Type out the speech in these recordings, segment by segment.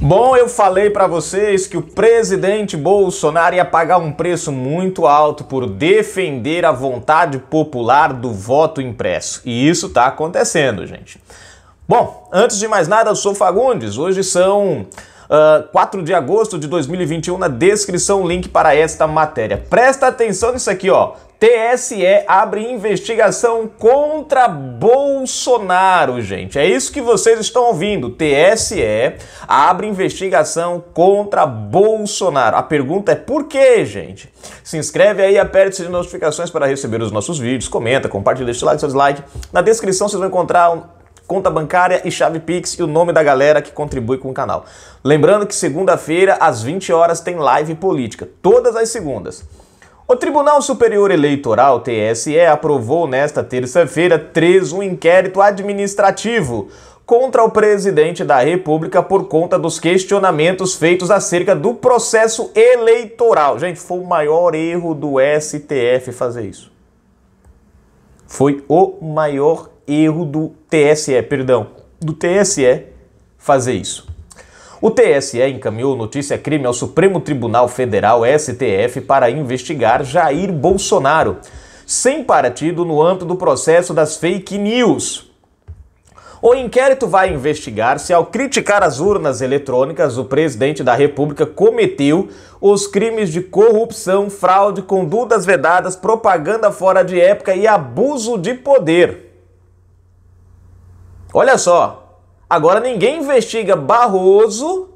Bom, eu falei para vocês que o presidente Bolsonaro ia pagar um preço muito alto por defender a vontade popular do voto impresso. E isso está acontecendo, gente. Bom, antes de mais nada, eu sou Fagundes. Hoje são uh, ah, 4 de agosto de 2021. Na descrição, link para esta matéria. Presta atenção nisso aqui, ó. TSE abre investigação contra Bolsonaro, gente. É isso que vocês estão ouvindo. TSE abre investigação contra Bolsonaro. A pergunta é por quê, gente? Se inscreve aí, aperte -se de notificações para receber os nossos vídeos, comenta, compartilha, deixa o like, seu dislike. Na descrição vocês vão encontrar um conta bancária e chave Pix e o nome da galera que contribui com o canal. Lembrando que segunda-feira, às 20 horas, tem live política, todas as segundas. O Tribunal Superior Eleitoral, TSE, aprovou nesta terça-feira 3 um inquérito administrativo contra o presidente da República por conta dos questionamentos feitos acerca do processo eleitoral. Gente, foi o maior erro do STF fazer isso. Foi o maior erro do TSE, perdão, do TSE fazer isso. O TSE encaminhou notícia crime ao Supremo Tribunal Federal, STF, para investigar Jair Bolsonaro, sem partido no âmbito do processo das fake news. O inquérito vai investigar se, ao criticar as urnas eletrônicas, o presidente da República cometeu os crimes de corrupção, fraude, condutas vedadas, propaganda fora de época e abuso de poder. Olha só, Agora ninguém investiga Barroso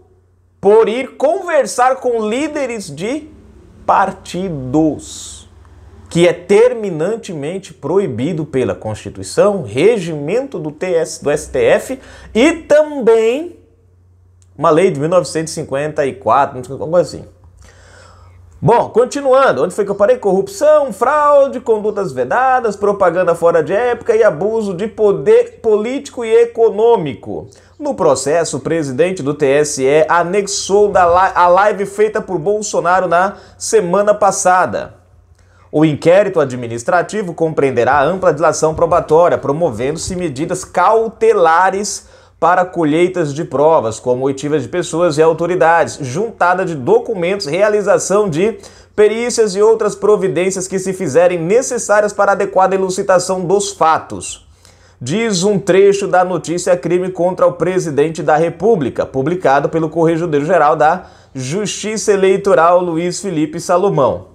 por ir conversar com líderes de partidos, que é terminantemente proibido pela Constituição, regimento do, TS, do STF e também uma lei de 1954, alguma coisa assim. Bom, continuando, onde foi que eu parei? Corrupção, fraude, condutas vedadas, propaganda fora de época e abuso de poder político e econômico. No processo, o presidente do TSE anexou a live feita por Bolsonaro na semana passada. O inquérito administrativo compreenderá ampla dilação probatória, promovendo-se medidas cautelares para colheitas de provas, como oitivas de pessoas e autoridades, juntada de documentos, realização de perícias e outras providências que se fizerem necessárias para adequada elucidação dos fatos. Diz um trecho da notícia crime contra o presidente da República, publicado pelo Corregedoiro-Geral da Justiça Eleitoral Luiz Felipe Salomão.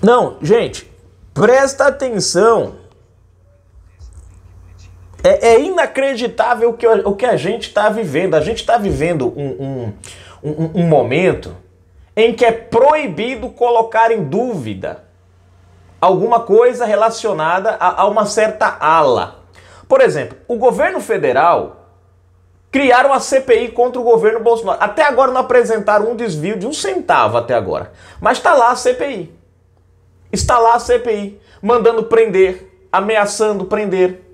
Não, gente, presta atenção é, é inacreditável o que, o que a gente está vivendo. A gente está vivendo um, um, um, um momento em que é proibido colocar em dúvida alguma coisa relacionada a, a, uma certa ala. Por exemplo, o governo federal criaram a CPI contra o governo Bolsonaro. Até agora não apresentaram um desvio de um centavo até agora. Mas tá está lá a CPI. Está lá a CPI, mandando prender, ameaçando prender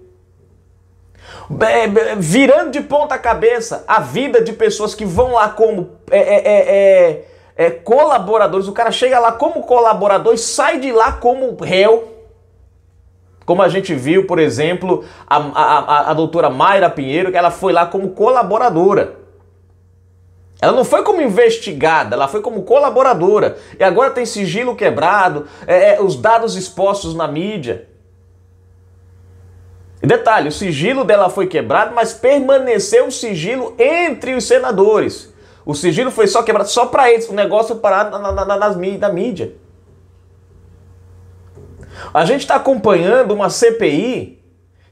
virando de ponta cabeça a vida de pessoas que vão lá como é é, é, é, é, colaboradores. O cara chega lá como colaborador e sai de lá como réu. Como a gente viu, por exemplo, a, a, a, a doutora Mayra Pinheiro, que ela foi lá como colaboradora. Ela não foi como investigada, ela foi como colaboradora. E agora tem sigilo quebrado, é, os dados expostos na mídia. E detalhe, o sigilo dela foi quebrado, mas permaneceu o sigilo entre os senadores. O sigilo foi só quebrado só para eles, o negócio parado na, na, na, nas, na mídia. A gente está acompanhando uma CPI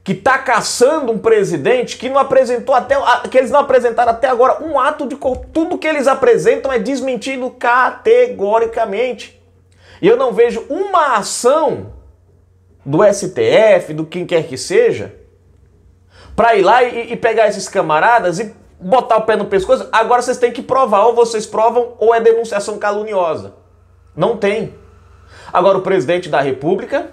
que está caçando um presidente que não apresentou até que eles não apresentaram até agora um ato de Tudo que eles apresentam é desmentido categoricamente. E eu não vejo uma ação do STF, do quem quer que seja, para ir lá e, e, pegar esses camaradas e botar o pé no pescoço. Agora vocês têm que provar, ou vocês provam, ou é denunciação caluniosa. Não tem. Agora o presidente da República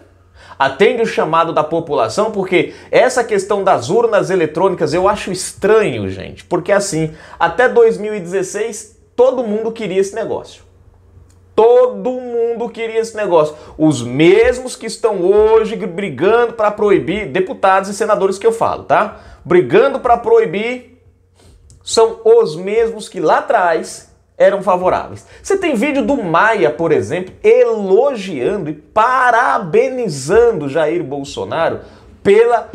atende o chamado da população, porque essa questão das urnas eletrônicas eu acho estranho, gente, porque assim, até 2016 todo mundo queria esse negócio. Todo mundo queria esse negócio. Os mesmos que estão hoje brigando para proibir, deputados e senadores que eu falo, tá? Brigando para proibir, são os mesmos que lá atrás eram favoráveis. Você tem vídeo do Maia, por exemplo, elogiando e parabenizando Jair Bolsonaro pela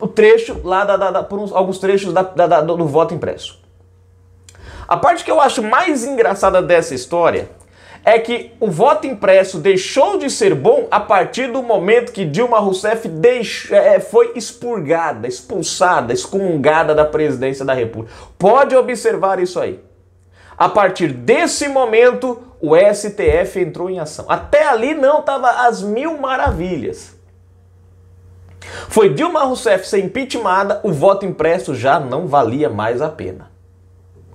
o trecho lá da, da, da por uns, alguns trechos da, da, do, do voto impresso. A parte que eu acho mais engraçada dessa história é que o voto impresso deixou de ser bom a partir do momento que Dilma Rousseff é, é, foi expurgada, expulsada, excomungada da presidência da República. Pode observar isso aí. A partir desse momento, o STF entrou em ação. Até ali não estava as mil maravilhas. Foi Dilma Rousseff ser impeachmentada, o voto impresso já não valia mais a pena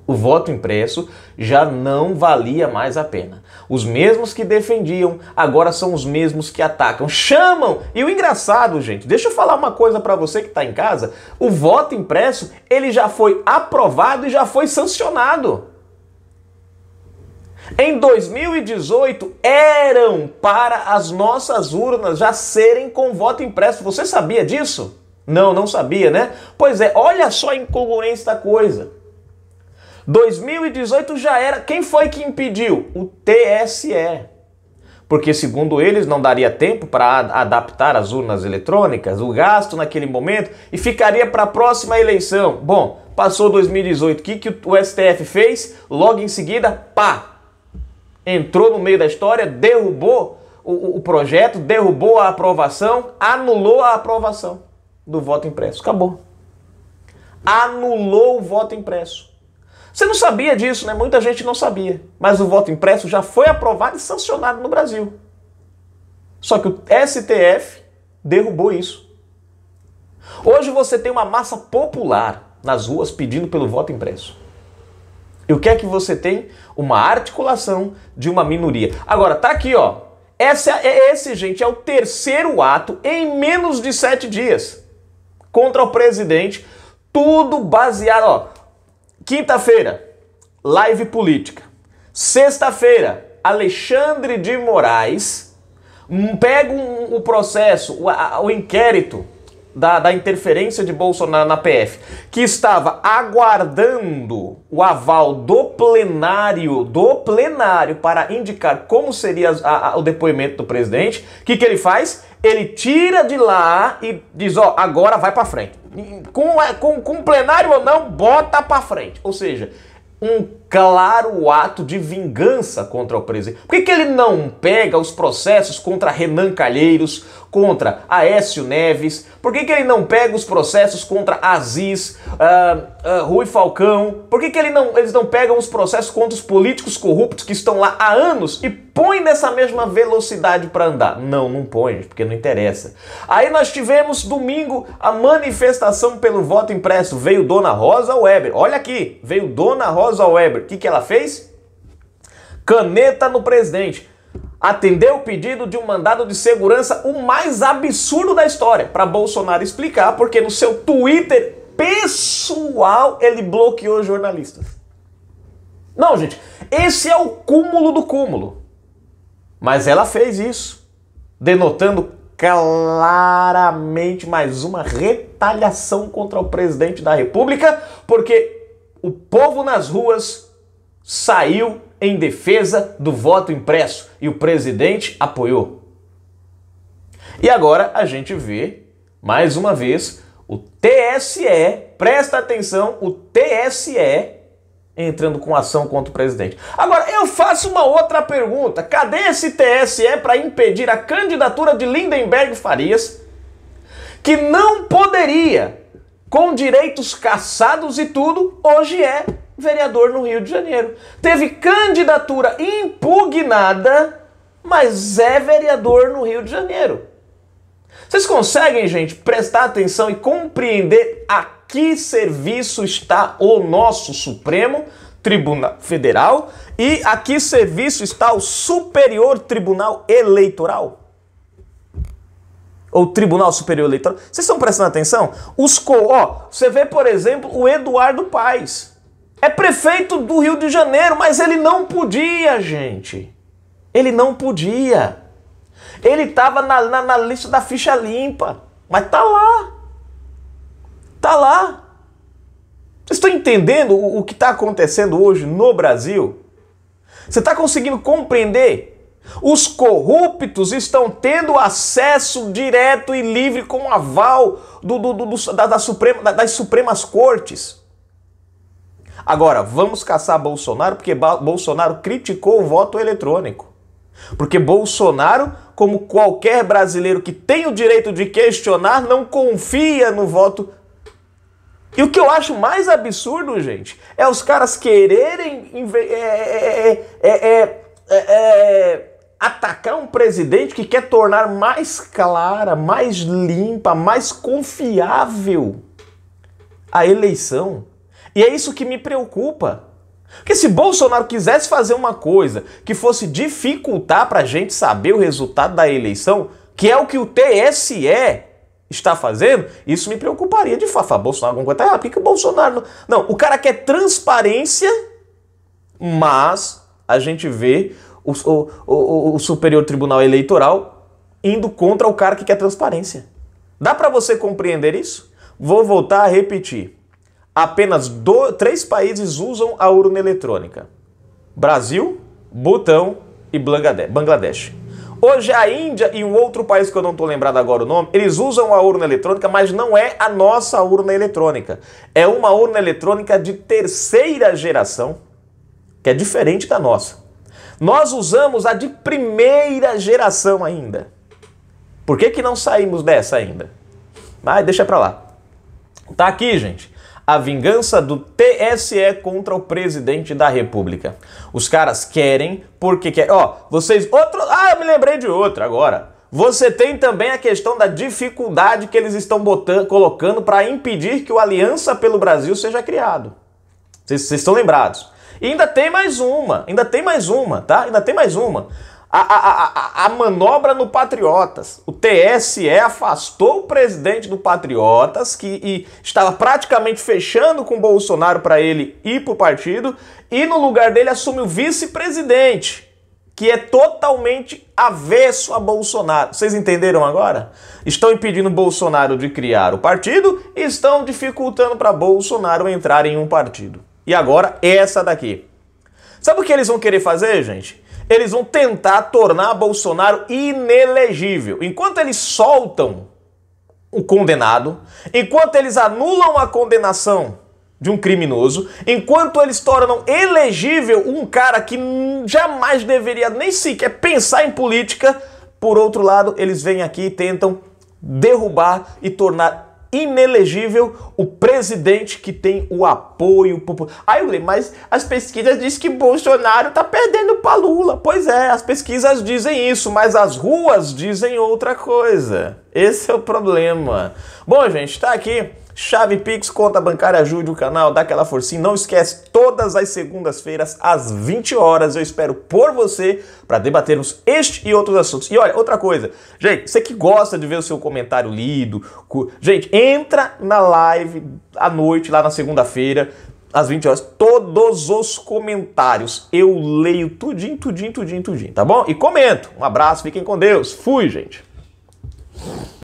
o voto impresso já não valia mais a pena. Os mesmos que defendiam agora são os mesmos que atacam, chamam. E o engraçado, gente, deixa eu falar uma coisa para você que está em casa: o voto impresso ele já foi aprovado e já foi sancionado. Em 2018 eram para as nossas urnas já serem com voto impresso. Você sabia disso? Não, não sabia, né? Pois é, olha só a incongruência da coisa. 2018 já era. Quem foi que impediu? O TSE. Porque, segundo eles, não daria tempo para adaptar as urnas eletrônicas, o gasto naquele momento, e ficaria para a próxima eleição. Bom, passou 2018, o que, que o STF fez? Logo em seguida, pá! Entrou no meio da história, derrubou o, o projeto, derrubou a aprovação, anulou a aprovação do voto impresso. Acabou. Anulou o voto impresso. Você não sabia disso, né? Muita gente não sabia. Mas o voto impresso já foi aprovado e sancionado no Brasil. Só que o STF derrubou isso. Hoje você tem uma massa popular nas ruas pedindo pelo voto impresso. E o que é que você tem? Uma articulação de uma minoria. Agora, tá aqui, ó. Essa, é, é esse, gente, é o terceiro ato em menos de sete dias contra o presidente. Tudo baseado, ó. Quinta-feira, live política. Sexta-feira, Alexandre de Moraes hum, pega o um, um processo, o inquérito da, da, interferência de Bolsonaro na PF, que estava aguardando o aval do plenário, do plenário, para indicar como seria a, a, o depoimento do presidente, o que, que ele faz? Ele tira de lá e diz: ó, agora vai para frente. Com, é, com, com plenário ou não, bota para frente. Ou seja, um claro ato de vingança contra o presidente. Por que, que ele não pega os processos contra Renan Calheiros, contra Aécio Neves? Por que, que ele não pega os processos contra Aziz, uh, uh, Rui Falcão? Por que, que ele não, eles não pegam os processos contra os políticos corruptos que estão lá há anos e põe nessa mesma velocidade para andar? Não, não põe, porque não interessa. Aí nós tivemos domingo a manifestação pelo voto impresso. Veio Dona Rosa Weber. Olha aqui, veio Dona Rosa Weber o que, que ela fez? Caneta no presidente. Atendeu o pedido de um mandado de segurança, o mais absurdo da história. Para Bolsonaro explicar, porque no seu Twitter pessoal ele bloqueou jornalistas. Não, gente, esse é o cúmulo do cúmulo. Mas ela fez isso, denotando claramente mais uma retaliação contra o presidente da República, porque o povo nas ruas saiu em defesa do voto impresso e o presidente apoiou. E agora a gente vê, mais uma vez, o TSE, presta atenção, o TSE entrando com ação contra o presidente. Agora, eu faço uma outra pergunta: cadê esse TSE para impedir a candidatura de Lindenberg Farias, que não poderia, com direitos cassados e tudo, hoje é vereador no Rio de Janeiro. Teve candidatura impugnada, mas é vereador no Rio de Janeiro. Vocês conseguem, gente, prestar atenção e compreender a que serviço está o nosso Supremo Tribunal Federal e a que serviço está o Superior Tribunal Eleitoral? Ou Tribunal Superior Eleitoral? Vocês estão prestando atenção? Os co ó, você vê, por exemplo, o Eduardo Paes é prefeito do Rio de Janeiro, mas ele não podia, gente. Ele não podia. Ele estava na, na, na, lista da ficha limpa, mas tá lá. Tá lá. Vocês estão entendendo o, o que está acontecendo hoje no Brasil? Você está conseguindo compreender? Os corruptos estão tendo acesso direto e livre com o aval do, do, do, da, da Suprema, das Supremas Cortes. Agora, vamos caçar Bolsonaro porque Bolsonaro criticou o voto eletrônico. Porque Bolsonaro, como qualquer brasileiro que tem o direito de questionar, não confia no voto. E o que eu acho mais absurdo, gente, é os caras quererem é é é, é, é, é, atacar um presidente que quer tornar mais clara, mais limpa, mais confiável a eleição. E é isso que me preocupa. Porque se Bolsonaro quisesse fazer uma coisa que fosse dificultar para a gente saber o resultado da eleição, que é o que o TSE está fazendo, isso me preocuparia de fato. Bolsonaro, alguma coisa tá errada. Por que, que o Bolsonaro não... não, o cara quer transparência, mas a gente vê o, o, o, o Superior Tribunal Eleitoral indo contra o cara que quer transparência. Dá para você compreender isso? Vou voltar a repetir apenas do, três países usam a urna eletrônica: Brasil, Butão e Bangladesh. Hoje a Índia e um outro país que eu não estou lembrado agora o nome, eles usam a urna eletrônica, mas não é a nossa urna eletrônica. É uma urna eletrônica de terceira geração, que é diferente da nossa. Nós usamos a de primeira geração ainda. Por que, que não saímos dessa ainda? Mas deixa para lá. Tá aqui, gente a vingança do TSE contra o presidente da República. Os caras querem porque querem. Ó, oh, vocês. Outro. Ah, eu me lembrei de outro agora. Você tem também a questão da dificuldade que eles estão botando, colocando para impedir que o Aliança pelo Brasil seja criado. Vocês estão lembrados? E ainda tem mais uma, ainda tem mais uma, tá? Ainda tem mais uma a, a, a, manobra no Patriotas. O TSE afastou o presidente do Patriotas, que estava praticamente fechando com Bolsonaro para ele ir para o partido, e no lugar dele assume o vice-presidente, que é totalmente avesso a Bolsonaro. Vocês entenderam agora? Estão impedindo Bolsonaro de criar o partido e estão dificultando para Bolsonaro entrar em um partido. E agora, essa daqui. Sabe o que eles vão querer fazer, gente? eles vão tentar tornar Bolsonaro inelegível. Enquanto eles soltam o condenado, enquanto eles anulam a condenação de um criminoso, enquanto eles tornam elegível um cara que jamais deveria nem sequer pensar em política, por outro lado, eles vêm aqui e tentam derrubar e tornar inelegível o presidente que tem o apoio popular. Aí eu falei, mas as pesquisas dizem que Bolsonaro tá perdendo para Lula. Pois é, as pesquisas dizem isso, mas as ruas dizem outra coisa. Esse é o problema. Bom, gente, tá aqui Chave Pix, conta bancária, ajude o canal, dá aquela forcinha. Não esquece, todas as segundas-feiras, às 20 horas, eu espero por você para debatermos este e outros assuntos. E olha, outra coisa, gente, você que gosta de ver o seu comentário lido, cu... gente, entra na live à noite, lá na segunda-feira, às 20 horas, todos os comentários. Eu leio tudinho, tudinho, tudinho, tudinho, tá bom? E comento. Um abraço, fiquem com Deus. Fui, gente.